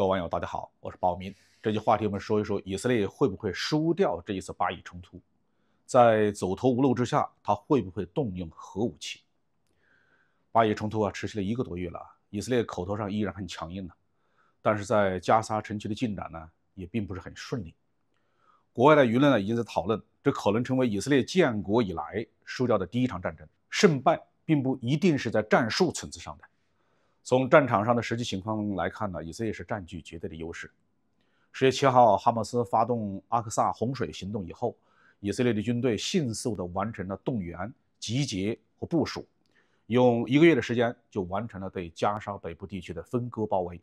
各位网友，大家好，我是宝民。这期话题我们说一说以色列会不会输掉这一次巴以冲突？在走投无路之下，他会不会动用核武器？巴以冲突啊，持续了一个多月了，以色列口头上依然很强硬呢，但是在加沙城区的进展呢，也并不是很顺利。国外的舆论呢，已经在讨论这可能成为以色列建国以来输掉的第一场战争。胜败并不一定是在战术层次上的。从战场上的实际情况来看呢，以色列是占据绝对的优势。十月七号，哈马斯发动阿克萨洪水行动以后，以色列的军队迅速地完成了动员、集结和部署，用一个月的时间就完成了对加沙北部地区的分割包围，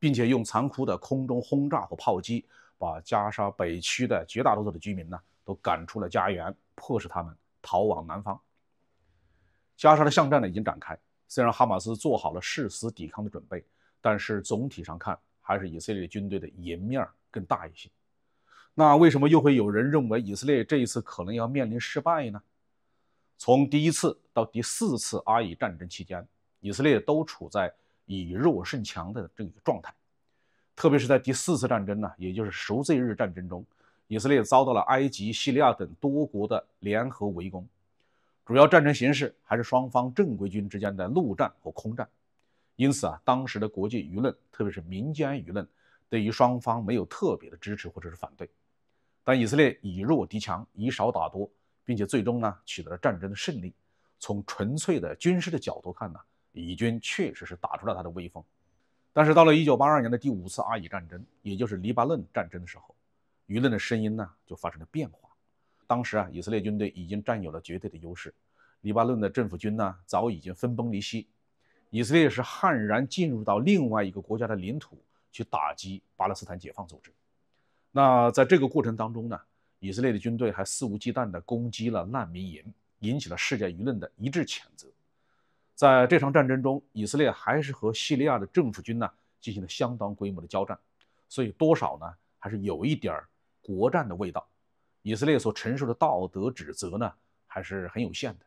并且用残酷的空中轰炸和炮击，把加沙北区的绝大多数的居民呢都赶出了家园，迫使他们逃往南方。加沙的巷战呢已经展开。虽然哈马斯做好了誓死抵抗的准备，但是总体上看，还是以色列军队的颜面更大一些。那为什么又会有人认为以色列这一次可能要面临失败呢？从第一次到第四次阿以战争期间，以色列都处在以弱胜强的这个状态。特别是在第四次战争呢，也就是赎罪日战争中，以色列遭到了埃及、叙利亚等多国的联合围攻。主要战争形式还是双方正规军之间的陆战和空战，因此啊，当时的国际舆论，特别是民间舆论，对于双方没有特别的支持或者是反对。但以色列以弱敌强，以少打多，并且最终呢，取得了战争的胜利。从纯粹的军事的角度看呢，以军确实是打出了他的威风。但是到了一九八二年的第五次阿以战争，也就是黎巴嫩战争的时候，舆论的声音呢，就发生了变化。当时啊，以色列军队已经占有了绝对的优势，黎巴嫩的政府军呢早已经分崩离析，以色列是悍然进入到另外一个国家的领土去打击巴勒斯坦解放组织。那在这个过程当中呢，以色列的军队还肆无忌惮地攻击了难民营，引起了世界舆论的一致谴责。在这场战争中，以色列还是和叙利亚的政府军呢进行了相当规模的交战，所以多少呢还是有一点儿国战的味道。以色列所承受的道德指责呢还是很有限的，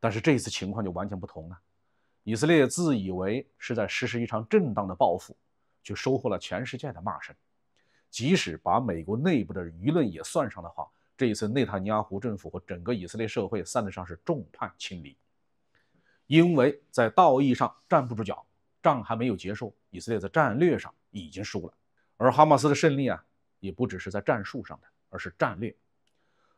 但是这一次情况就完全不同了。以色列自以为是在实施一场正当的报复，却收获了全世界的骂声。即使把美国内部的舆论也算上的话，这一次内塔尼亚胡政府和整个以色列社会算得上是众叛亲离，因为在道义上站不住脚。仗还没有结束，以色列在战略上已经输了。而哈马斯的胜利啊，也不只是在战术上的。而是战略。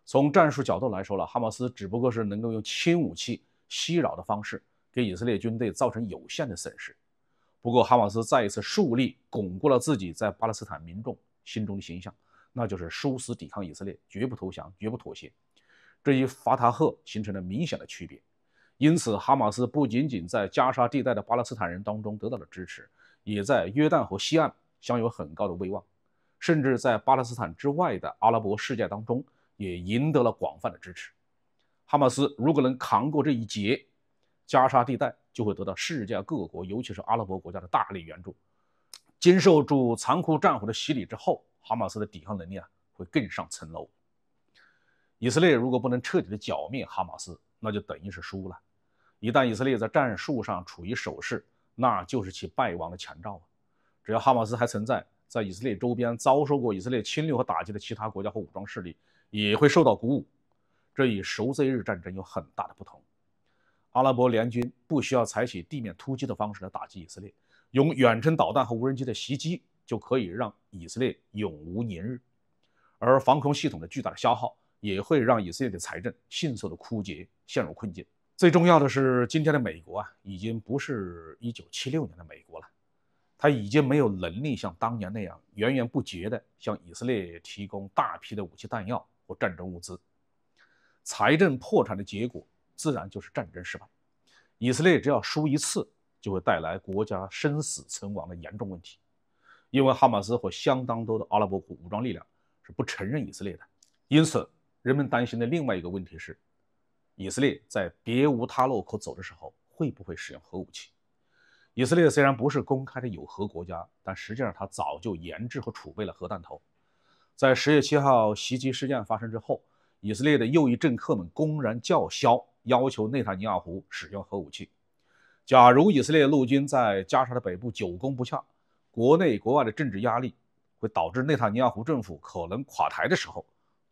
从战术角度来说了，哈马斯只不过是能够用轻武器袭扰的方式，给以色列军队造成有限的损失。不过，哈马斯再一次树立、巩固了自己在巴勒斯坦民众心中的形象，那就是殊死抵抗以色列，绝不投降，绝不妥协。这与法塔赫形成了明显的区别。因此，哈马斯不仅仅在加沙地带的巴勒斯坦人当中得到了支持，也在约旦河西岸享有很高的威望。甚至在巴勒斯坦之外的阿拉伯世界当中，也赢得了广泛的支持。哈马斯如果能扛过这一劫，加沙地带就会得到世界各国，尤其是阿拉伯国家的大力援助。经受住残酷战火的洗礼之后，哈马斯的抵抗能力啊会更上层楼。以色列如果不能彻底的剿灭哈马斯，那就等于是输了。一旦以色列在战术上处于守势，那就是其败亡的前兆啊！只要哈马斯还存在，在以色列周边遭受过以色列侵略和打击的其他国家和武装势力也会受到鼓舞，这与赎罪日战争有很大的不同。阿拉伯联军不需要采取地面突击的方式来打击以色列，用远程导弹和无人机的袭击就可以让以色列永无宁日，而防空系统的巨大的消耗也会让以色列的财政迅速的枯竭，陷入困境。最重要的是，今天的美国啊，已经不是一九七六年的美国了。他已经没有能力像当年那样源源不绝地向以色列提供大批的武器弹药和战争物资，财政破产的结果自然就是战争失败。以色列只要输一次，就会带来国家生死存亡的严重问题。因为哈马斯和相当多的阿拉伯国武装力量是不承认以色列的，因此人们担心的另外一个问题是，以色列在别无他路可走的时候，会不会使用核武器？以色列虽然不是公开的有核国家，但实际上它早就研制和储备了核弹头。在十月七号袭击事件发生之后，以色列的右翼政客们公然叫嚣，要求内塔尼亚胡使用核武器。假如以色列陆军在加沙的北部久攻不下，国内国外的政治压力会导致内塔尼亚胡政府可能垮台的时候，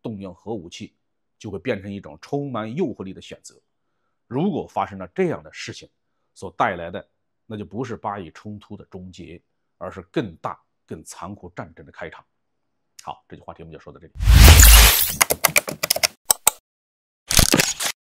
动用核武器就会变成一种充满诱惑力的选择。如果发生了这样的事情，所带来的。那就不是巴以冲突的终结，而是更大、更残酷战争的开场。好，这句话题我们就说到这里。